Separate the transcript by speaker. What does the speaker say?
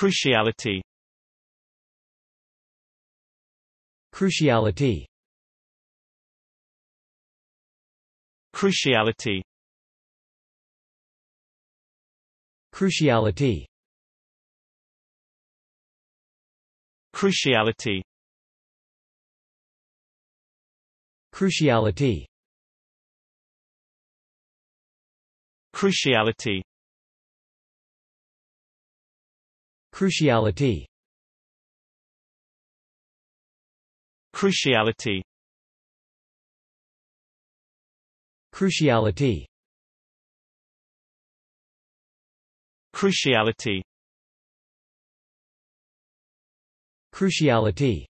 Speaker 1: Cruciality Cruciality Cruciality Cruciality Cruciality Cruciality Cruciality Cruciality Cruciality Cruciality Cruciality Cruciality